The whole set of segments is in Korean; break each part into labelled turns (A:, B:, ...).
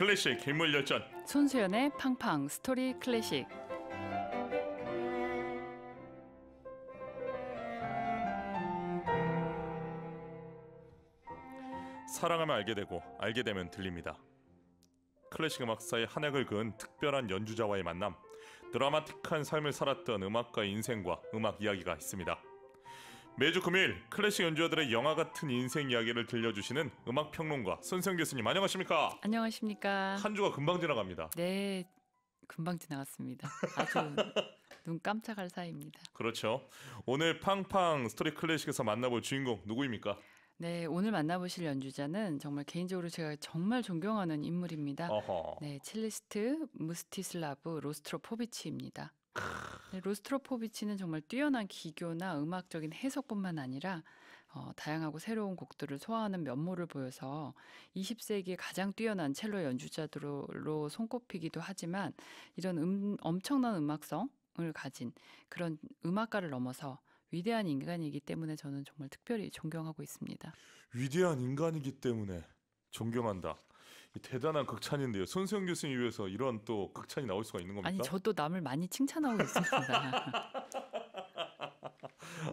A: 클래식 괴물 열전
B: 손수연의 팡팡 스토리 클래식
A: 사랑하면 알게 되고 알게 되면 들립니다. 클래식 음악사의 한획을 그은 특별한 연주자와의 만남, 드라마틱한 삶을 살았던 음악가의 인생과 음악 이야기가 있습니다. 매주 금일 클래식 연주자들의 영화 같은 인생 이야기를 들려주시는 음악 평론가 선생 교수님 안녕하십니까?
B: 안녕하십니까?
A: 한 주가 금방 지나갑니다.
B: 네, 금방 지나갔습니다. 아주 눈 깜짝할 사이입니다.
A: 그렇죠. 오늘 팡팡 스토리 클래식에서 만나볼 주인공 누구입니까?
B: 네, 오늘 만나보실 연주자는 정말 개인적으로 제가 정말 존경하는 인물입니다. 어허. 네, 첼리스트 무스티슬라브 로스트로포비치입니다. 네, 로스트로포비치는 정말 뛰어난 기교나 음악적인 해석뿐만 아니라 어, 다양하고 새로운 곡들을 소화하는 면모를 보여서 20세기의 가장 뛰어난 첼로 연주자들로 손꼽히기도 하지만 이런 음, 엄청난 음악성을 가진 그런 음악가를 넘어서 위대한 인간이기 때문에 저는 정말 특별히 존경하고 있습니다.
A: 위대한 인간이기 때문에 존경한다. 대단한 극찬인데요. 손수영 교수님 위해서 이런 또 극찬이 나올 수가 있는 겁니까? 아니 저도
B: 남을 많이 칭찬하고 있습니다.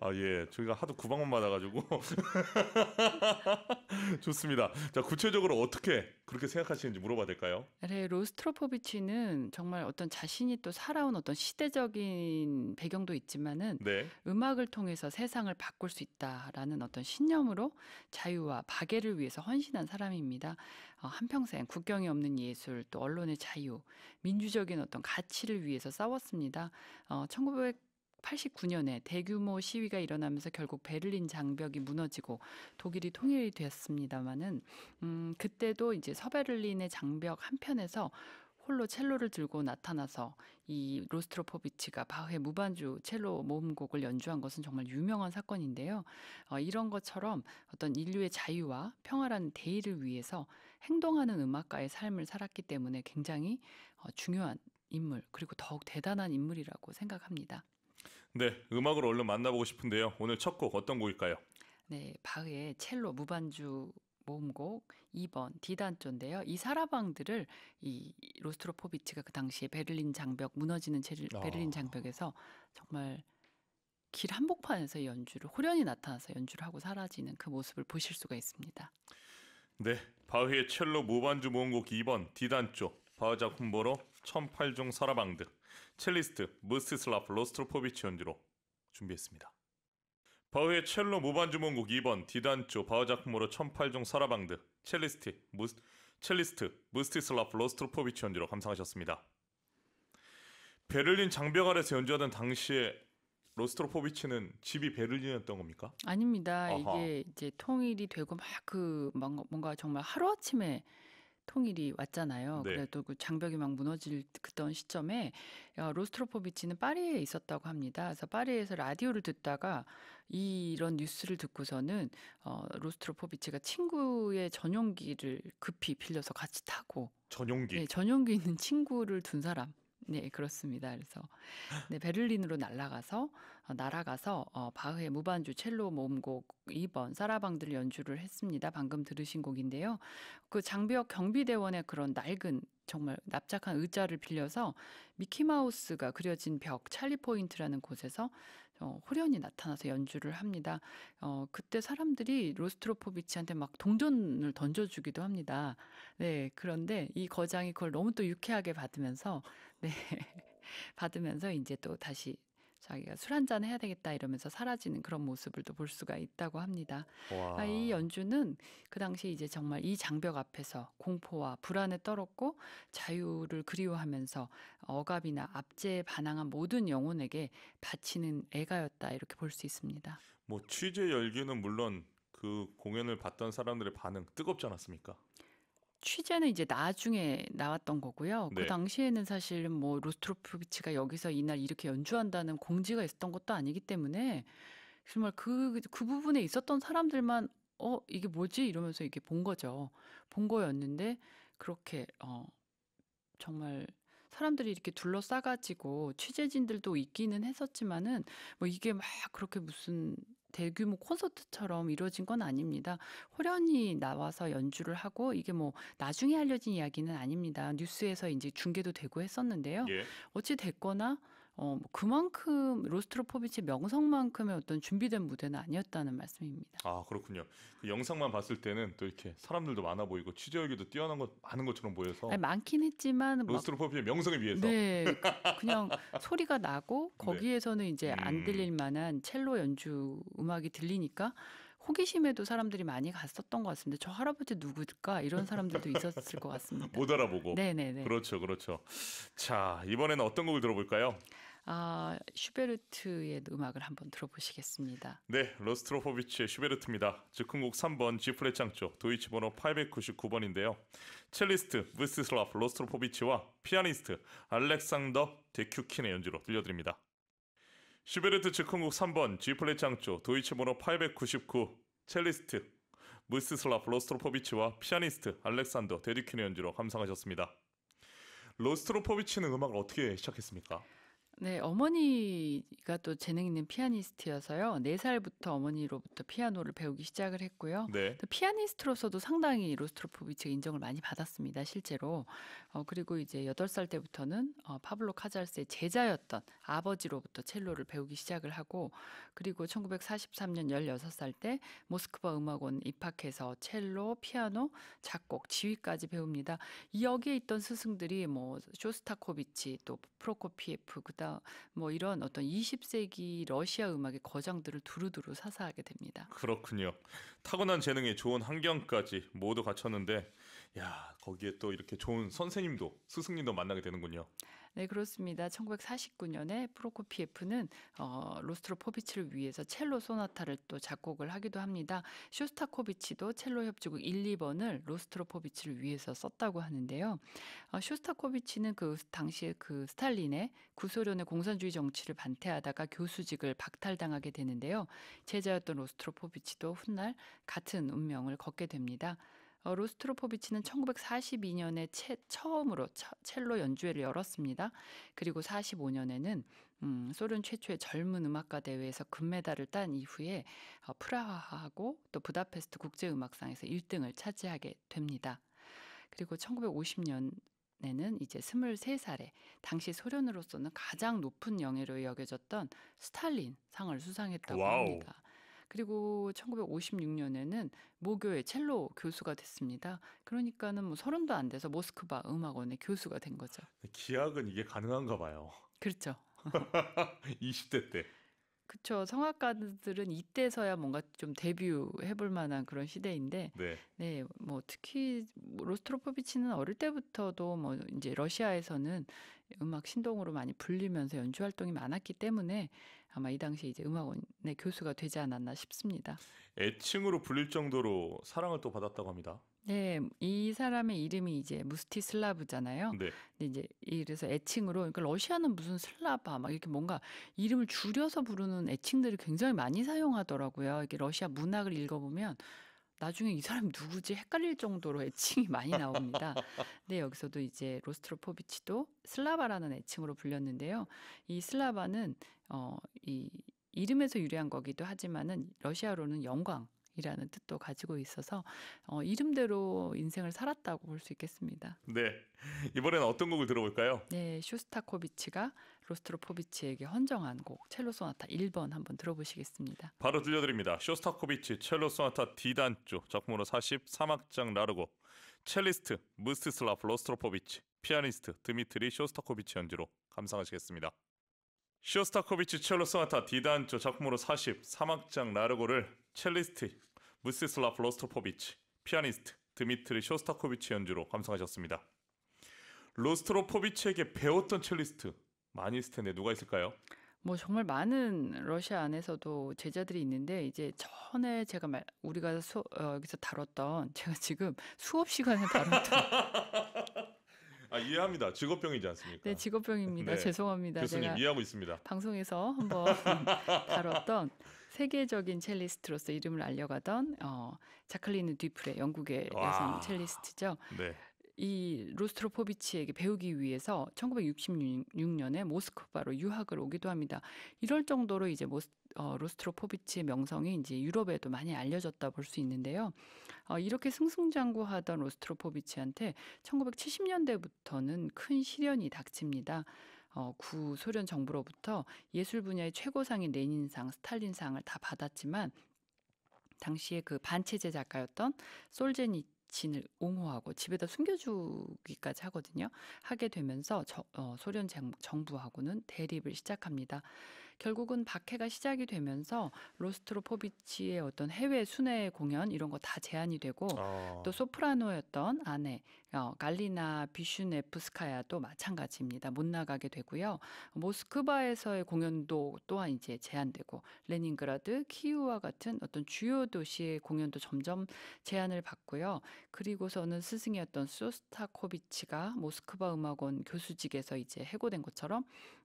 A: 아, 예. 저희가 하도 구박만 받아가지고. 좋습니다. 자, 구체적으로 어떻게 그렇게 생각하시는지 물어봐도 될까요?
B: 네, 로스트로포비치는 정말 어떤 자신이 또 살아온 어떤 시대적인 배경도 있지만은 네. 음악을 통해서 세상을 바꿀 수 있다라는 어떤 신념으로 자유와 박애를 위해서 헌신한 사람입니다. 어, 한평생 국경이 없는 예술, 또 언론의 자유, 민주적인 어떤 가치를 위해서 싸웠습니다. 어, 1900 89년에 대규모 시위가 일어나면서 결국 베를린 장벽이 무너지고 독일이 통일이 되었습니다마는음 그때도 이제 서베를린의 장벽 한편에서 홀로 첼로를 들고 나타나서 이 로스트로포비치가 바흐의 무반주 첼로 모음곡을 연주한 것은 정말 유명한 사건인데요. 어, 이런 것처럼 어떤 인류의 자유와 평화라는 대의를 위해서 행동하는 음악가의 삶을 살았기 때문에 굉장히 어, 중요한 인물, 그리고 더욱 대단한 인물이라고 생각합니다.
A: 네, 음악을 얼른 만나보고 싶은데요. 오늘 첫 곡 어떤 곡일까요?
B: 네, 바흐의 첼로 무반주 모음곡 2번 디단조인데요. 이 사라방들을 이 로스트로포비치가 그 당시에 베를린 장벽 무너지는 체 아. 베를린 장벽에서 정말 길 한복판에서 연주를 호련히 나타나서 연주를 하고 사라지는 그 모습을 보실 수가 있습니다.
A: 네, 바흐의 첼로 무반주 모음곡 2번 디단조 바흐 작품 보러 1008종 사라방드 첼리스트 무스티슬라프 로스트로포비치 연주로 준비했습니다. 바흐의 첼로 무반주문곡 2번 디단조 바흐 작품으로 1008종 사라방드 첼리스트 무스 첼리스트 무스티슬라프 로스트로포비치 연주로 감상하셨습니다. 베를린 장벽 아래서 연주하던 당시에 로스트로포비치는 집이 베를린이었던 겁니까?
B: 아닙니다. 아하. 이게 이제 통일이 되고 막 그 뭔가 정말 하루아침에 통일이 왔잖아요. 네. 그래도 그 장벽이 막 무너질 그던 시점에 로스트로포비치는 파리에 있었다고 합니다. 그래서 파리에서 라디오를 듣다가 이런 뉴스를 듣고서는 어, 로스트로포비치가 친구의 전용기를 급히 빌려서 같이 타고 전용기. 네, 전용기 있는 친구를 둔 사람. 네, 그렇습니다. 그래서 네, 베를린으로 날아가서 어, 날아가서 어, 바흐의 무반주 첼로 모음곡 2번 사라방들 연주를 했습니다. 방금 들으신 곡인데요. 그 장비역 경비대원의 그런 낡은 정말 납작한 의자를 빌려서 미키마우스가 그려진 벽 찰리 포인트라는 곳에서 어, 호련이 나타나서 연주를 합니다. 어, 그때 사람들이 로스트로포비치한테 막 동전을 던져주기도 합니다. 네, 그런데 이 거장이 그걸 너무 또 유쾌하게 받으면서, 네, 받으면서 이제 또 다시 자기가 술 한잔 해야 되겠다 이러면서 사라지는 그런 모습을 또 볼 수가 있다고 합니다. 그이 아, 연주는 그 당시 이제 정말 이 장벽 앞에서 공포와 불안에 떨었고 자유를 그리워하면서 억압이나 압제에 반항한 모든 영혼에게 바치는 애가였다 이렇게 볼 수 있습니다.
A: 뭐 취재 열기는 물론 그 공연을 봤던 사람들의 반응 뜨겁지 않았습니까?
B: 취재는 이제 나중에 나왔던 거고요. 그 네. 당시에는 사실은 뭐 로스트로프비치가 여기서 이날 이렇게 연주한다는 공지가 있었던 것도 아니기 때문에 정말 그, 그 부분에 있었던 사람들만 어, 이게 뭐지? 이러면서 이렇게 본 거죠. 본 거였는데 그렇게 어, 정말 사람들이 이렇게 둘러싸가지고 취재진들도 있기는 했었지만은 뭐 이게 막 그렇게 무슨 대규모 콘서트처럼 이루어진 건 아닙니다. 호연히 나와서 연주를 하고 이게 뭐 나중에 알려진 이야기는 아닙니다. 뉴스에서 이제 중계도 되고 했었는데요. 예. 어찌 됐거나 어, 뭐 그만큼 로스트로포비치 명성만큼의 어떤 준비된 무대는 아니었다는 말씀입니다. 아
A: 그렇군요. 그 영상만 봤을 때는 또 이렇게 사람들도 많아 보이고 취재력도 뛰어난 것 많은 것처럼 보여서 아니,
B: 많긴 했지만 로스트로포비치의
A: 명성에 비해서 네 그, 그냥
B: 소리가 나고 네. 거기에서는 이제 안 음. 들릴 만한 첼로 연주 음악이 들리니까 호기심에도 사람들이 많이 갔었던 것 같습니다. 저 할아버지 누구일까 이런 사람들도 있었을 것 같습니다.
A: 못 알아보고. 네네네. 그렇죠, 그렇죠. 자 이번에는 어떤 곡을 들어볼까요?
B: 아 슈베르트의 음악을 한번 들어보시겠습니다.
A: 네, 로스트로포비치의 슈베르트입니다. 즉흥곡 그 3번 G 프렛 장조 도이치 번호 899번인데요. 첼리스트 무스슬라프 로스트로포비치와 피아니스트 알렉산더 데큐킨의 연주로 들려드립니다. 슈베르트 즉흥곡 3번 G플랫 장조 도이치모노 899 첼리스트 무스슬라프 로스트로포비치와 피아니스트 알렉산더 데디퀸의 연주로 감상하셨습니다. 로스트로포비치는 음악을 어떻게 시작했습니까?
B: 네, 어머니가 또 재능 있는 피아니스트여서요. 4살부터 어머니로부터 피아노를 배우기 시작을 했고요. 네. 또 피아니스트로서도 상당히 로스트로프비치 인정을 많이 받았습니다, 실제로. 어, 그리고 이제 8살 때부터는 어, 파블로 카잘스의 제자였던 아버지로부터 첼로를 배우기 시작을 하고, 그리고 1943년 16살 때 모스크바 음악원 입학해서 첼로, 피아노, 작곡, 지휘까지 배웁니다. 여기에 있던 스승들이 뭐 쇼스타코비치, 또프로코피에프그 바다뭐 이런 어떤 20세기 러시아 음악의 거장들을 두루두루 사사하게 됩니다.
A: 그렇군요. 타고난 재능에 좋은 환경까지 모두 갖췄는데 야 거기에 또 이렇게 좋은 선생님도 스승님도 만나게 되는군요.
B: 네, 그렇습니다. 1949년에 프로코피에프는 어, 로스트로포비치를 위해서 첼로 소나타를 또 작곡을 하기도 합니다. 쇼스타코비치도 첼로 협주곡 1, 2번을 로스트로포비치를 위해서 썼다고 하는데요. 어, 쇼스타코비치는 그 당시에 그 스탈린의 구소련의 공산주의 정치를 반대하다가 교수직을 박탈당하게 되는데요. 제자였던 로스트로포비치도 훗날 같은 운명을 걷게 됩니다. 어, 로스트로포비치는 1942년에 채, 처음으로 첼로 연주회를 열었습니다. 그리고 45년에는 음, 소련 최초의 젊은 음악가 대회에서 금메달을 딴 이후에 어, 프라하하고 또 부다페스트 국제음악상에서 1등을 차지하게 됩니다. 그리고 1950년 에는 이제 23살에 당시 소련으로서는 가장 높은 영예로 여겨졌던 스탈린 상을 수상했다고 와우. 합니다. 그리고 1956년에는 모교의 첼로 교수가 됐습니다. 그러니까는 뭐 서른도 안 돼서 모스크바 음악원의 교수가 된 거죠.
A: 기악은 이게 가능한가 봐요. 그렇죠. 20대 때.
B: 그쵸. 성악가들은 이때서야 뭔가 좀 데뷔해볼 만한 그런 시대인데, 네. 네, 뭐 특히 뭐 로스트로포비치는 어릴 때부터도 뭐 이제 러시아에서는 음악 신동으로 많이 불리면서 연주 활동이 많았기 때문에 아마 이 당시 이제 음악원의 교수가 되지 않았나 싶습니다.
A: 애칭으로 불릴 정도로 사랑을 또 받았다고 합니다.
B: 네, 이 사람의 이름이 이제 무스티슬라브잖아요. 네. 근데 이제 이래서 애칭으로 그러니까 러시아는 무슨 슬라바 막 이렇게 뭔가 이름을 줄여서 부르는 애칭들을 굉장히 많이 사용하더라고요. 이게 러시아 문학을 읽어보면 나중에 이 사람 누구지 헷갈릴 정도로 애칭이 많이 나옵니다. 근데 여기서도 이제 로스트로포비치도 슬라바라는 애칭으로 불렸는데요. 이 슬라바는 어, 이 이름에서 유래한 거기도 하지만은 러시아로는 영광, 이라는 뜻도 가지고 있어서 어, 이름대로 인생을 살았다고 볼 수 있겠습니다.
A: 네. 이번에는 어떤 곡을 들어볼까요?
B: 네. 쇼스타코비치가 로스트로포비치에게 헌정한 곡 첼로 소나타 1번 한번 들어보시겠습니다.
A: 바로 들려드립니다. 쇼스타코비치 첼로 소나타 D단조 작품으로 43악장 나르고 첼리스트 무스티슬라프 로스트로포비치 피아니스트 드미트리 쇼스타코비치 연주로 감상하시겠습니다. 쇼스타코비치 첼로 소나타 D단조 작품으로 43악장 나르고를 첼리스트 무스슬라 프로스토포비치 피아니스트 드미트리 쇼스타코비치 연주로 감상하셨습니다. 로스트로포비치에게 배웠던 첼리스트 많이 있을 텐데 누가 있을까요?
B: 뭐 정말 많은 러시아 안에서도 제자들이 있는데 이제 전에 제가 말 우리가 수, 어, 여기서 다뤘던 제가 지금 수업 시간에 다뤘던
A: 아 이해합니다. 직업병이지 않습니까? 네, 직업병입니다. 네. 죄송합니다. 교수님 이해하고 있습니다.
B: 방송에서 한번 다뤘던 세계적인 첼리스트로서 이름을 알려가던 어, 자클린 듀프레 영국의 와. 여성 첼리스트죠. 네. 이 로스트로포비치에게 배우기 위해서 1966년에 모스크바로 유학을 오기도 합니다. 이럴 정도로 이제 모스, 어, 로스트로포비치의 명성이 이제 유럽에도 많이 알려졌다 볼 수 있는데요. 어, 이렇게 승승장구하던 로스트로포비치한테 1970년대부터는 큰 시련이 닥칩니다. 어, 구 소련 정부로부터 예술 분야의 최고상인 레닌상, 스탈린상을 다 받았지만 당시에 그 반체제 작가였던 솔제니 진을 옹호하고 집에다 숨겨주기까지 하거든요. 하게 되면서 저, 어, 소련 정, 정부하고는 대립을 시작합니다. 결국은 박해가 시작이 되면서 로스트로포비치의 어떤 해외 순회 공연 이런 거 다 제한이 되고 어. 또 소프라노였던 아내 어, 갈리나 비슈네프스카야도 마찬가지입니다. 못 나가게 되고요. 모스크바에서의 공연도 또한 이제 제한되고 레닌그라드, 키우와 같은 어떤 주요 도시의 공연도 점점 제한을 받고요. 그리고서는 스승이었던 소스타코비치가 모스크바 음악원 교수직에서 이제 해고된 것처럼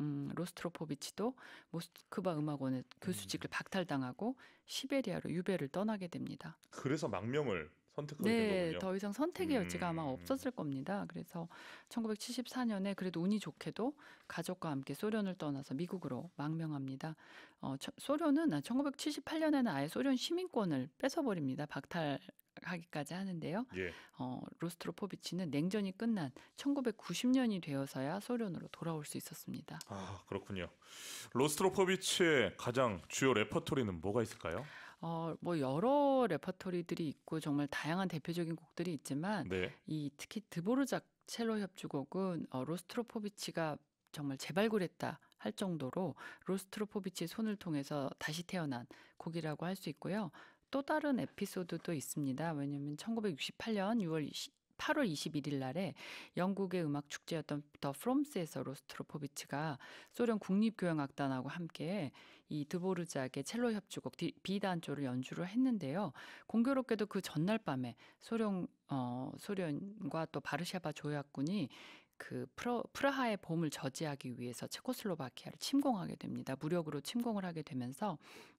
B: 음, 로스트로포비치도 모스크바 음악원의 교수직을 그 음. 박탈당하고 시베리아로 유배를 떠나게 됩니다.
A: 그래서 망명을 선택하게 네, 된 거군요. 더
B: 이상 선택의 여지가 아마 음. 없었을 겁니다. 그래서 1974년에 그래도 운이 좋게도 가족과 함께 소련을 떠나서 미국으로 망명합니다. 어, 소련은 1978년에는 아, 아예 소련 시민권을 뺏어버립니다. 박탈 하기까지 하는데요. 예. 어, 로스트로포비치는 냉전이 끝난 1990년이 되어서야 소련으로 돌아올 수 있었습니다. 아
A: 그렇군요. 로스트로포비치의 가장 주요 레퍼토리는 뭐가 있을까요?
B: 어, 뭐 여러 레퍼토리들이 있고 정말 다양한 대표적인 곡들이 있지만 네. 이 특히 드보르작 첼로 협주곡은 어, 로스트로포비치가 정말 재발굴했다 할 정도로 로스트로포비치의 손을 통해서 다시 태어난 곡이라고 할 수 있고요. 또 다른 에피소드도 있습니다. 왜냐면 1968년 6월 2 8월 21일 날에 영국의 음악 축제였던 더 프롬스에서 로스트로포비치가 소련 국립교향악단하고 함께 이 드보르작의 첼로 협주곡 비단조를 연주를 했는데요. 공교롭게도 그 전날 밤에 소련 어, 소련과 또 바르샤바 조약군이 그 프러, 프라하의 봄을 저지하기 위해서 체코슬로바키아를 침공하게 됩니다. 무력으로 침공을 하게 되면서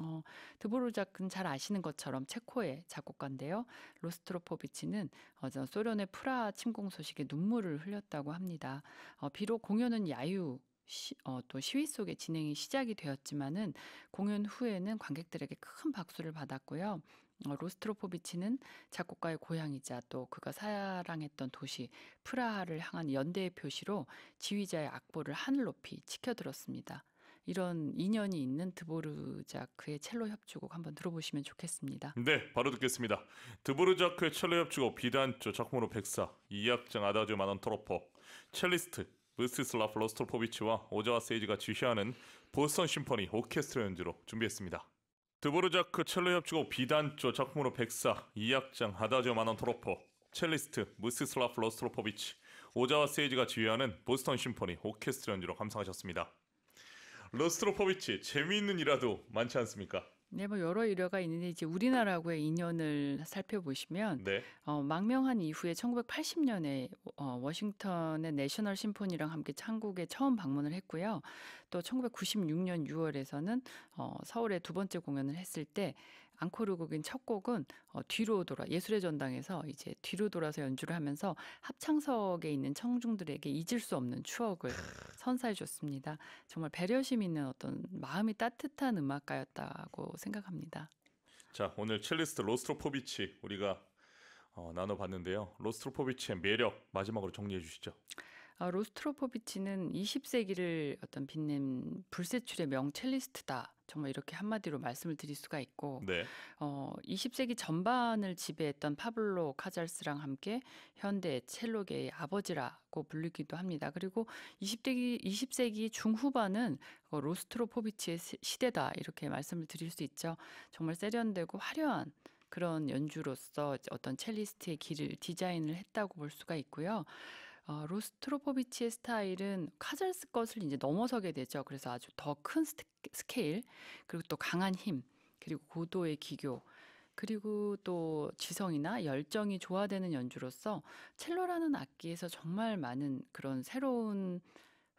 B: 어, 드보르자크는 잘 아시는 것처럼 체코의 작곡가인데요. 로스트로포비치는 어제 소련의 프라하 침공 소식에 눈물을 흘렸다고 합니다. 어, 비록 공연은 야유 시, 어, 또 시위 속에 진행이 시작이 되었지만은 공연 후에는 관객들에게 큰 박수를 받았고요. 어, 로스트로포비치는 작곡가의 고향이자 또 그가 사랑했던 도시 프라하를 향한 연대의 표시로 지휘자의 악보를 하늘 높이 치켜들었습니다. 이런 인연이 있는 드보르자크의 첼로 협주곡 한번 들어보시면 좋겠습니다.
A: 네, 바로 듣겠습니다. 드보르자크의 첼로 협주곡 비단조 작품로 백사 이악장 아다주 만원 토로포 첼리스트 브스슬라프 로스트로포비치와 오자와 세이지가 지휘하는 보스턴 심포니 오케스트라 연주로 준비했습니다. 드보르자크 첼로 협주곡 비단조 작품으로 백사, 이악장, 하다지오 만원 토로포, 첼리스트 무스슬라프 러스트로퍼비치 오자와 세이지가 지휘하는 보스턴 심포니 오케스트라 연주로 감상하셨습니다. 러스트로퍼비치 재미있는 일화도 많지 않습니까?
B: 네, 뭐 여러 일화가 있는데 이제 우리나라하고의 인연을 살펴보시면 네. 어, 망명한 이후에 1980년에 어, 워싱턴의 내셔널 심포니랑 함께 한국에 처음 방문을 했고요. 또 1996년 6월에서는 어, 서울에 두 번째 공연을 했을 때 앙코르 곡인 첫 곡은 어, 뒤로 돌아 예술의 전당에서 이제 뒤로 돌아서 연주를 하면서 합창석에 있는 청중들에게 잊을 수 없는 추억을 선사해 줬습니다. 정말 배려심 있는 어떤 마음이 따뜻한 음악가였다고 생각합니다.
A: 자, 오늘 첼리스트 로스트로포비치 우리가 어, 나눠봤는데요. 로스트로포비치의 매력 마지막으로 정리해 주시죠.
B: 아, 로스트로포비치는 20세기를 어떤 빛낸 불세출의 명첼리스트다. 정말 이렇게 한마디로 말씀을 드릴 수가 있고 네. 어, 20세기 전반을 지배했던 파블로 카잘스랑 함께 현대 첼로계의 아버지라고 불리기도 합니다. 그리고 20세기 20세기 중후반은 어, 로스트로포비치의 시대다 이렇게 말씀을 드릴 수 있죠. 정말 세련되고 화려한 그런 연주로서 어떤 첼리스트의 길을 디자인을 했다고 볼 수가 있고요. 어, 로스트로포비치의 스타일은 카잘스 것을 이제 넘어서게 되죠. 그래서 아주 더 큰 스타, 스케일, 그리고 또 강한 힘, 그리고 고도의 기교, 그리고 또 지성이나 열정이 조화되는 연주로서 첼로라는 악기에서 정말 많은 그런 새로운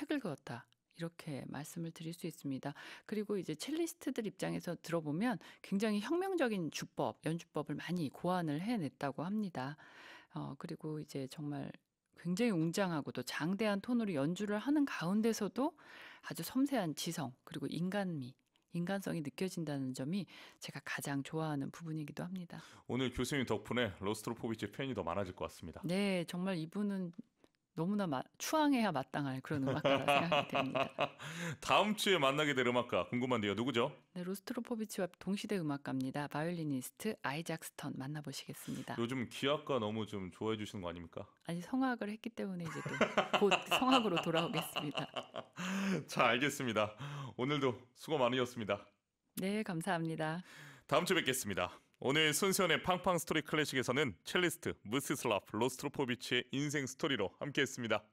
B: 획을 그었다. 이렇게 말씀을 드릴 수 있습니다. 그리고 이제 첼리스트들 입장에서 들어보면 굉장히 혁명적인 주법, 연주법을 많이 고안을 해냈다고 합니다. 어, 그리고 이제 정말 굉장히 웅장하고 도 장대한 톤으로 연주를 하는 가운데서도 아주 섬세한 지성 그리고 인간미 인간성이 느껴진다는 점이 제가 가장 좋아하는 부분이기도 합니다.
A: 오늘 교수님 덕분에 로스트로포비치 팬이 더 많아질 것 같습니다.
B: 네, 정말 이분은 너무나 마, 추앙해야 마땅할 그런 음악가라
A: 생각이 됩니다. 다음 주에 만나게 될 음악가 궁금한데요. 누구죠?
B: 네, 로스트로포비치와 동시대 음악가입니다. 바이올리니스트 아이작 스턴 만나보시겠습니다.
A: 요즘 기악가 너무 좀 좋아해 주시는 거 아닙니까?
B: 아니 성악을 했기 때문에 이제 또 곧 성악으로 돌아오겠습니다.
A: 자, 알겠습니다. 오늘도 수고 많으셨습니다.
B: 네, 감사합니다.
A: 다음 주에 뵙겠습니다. 오늘 순수연의 팡팡 스토리 클래식에서는 첼리스트 무스슬라프 로스트로포비치의 인생 스토리로 함께했습니다.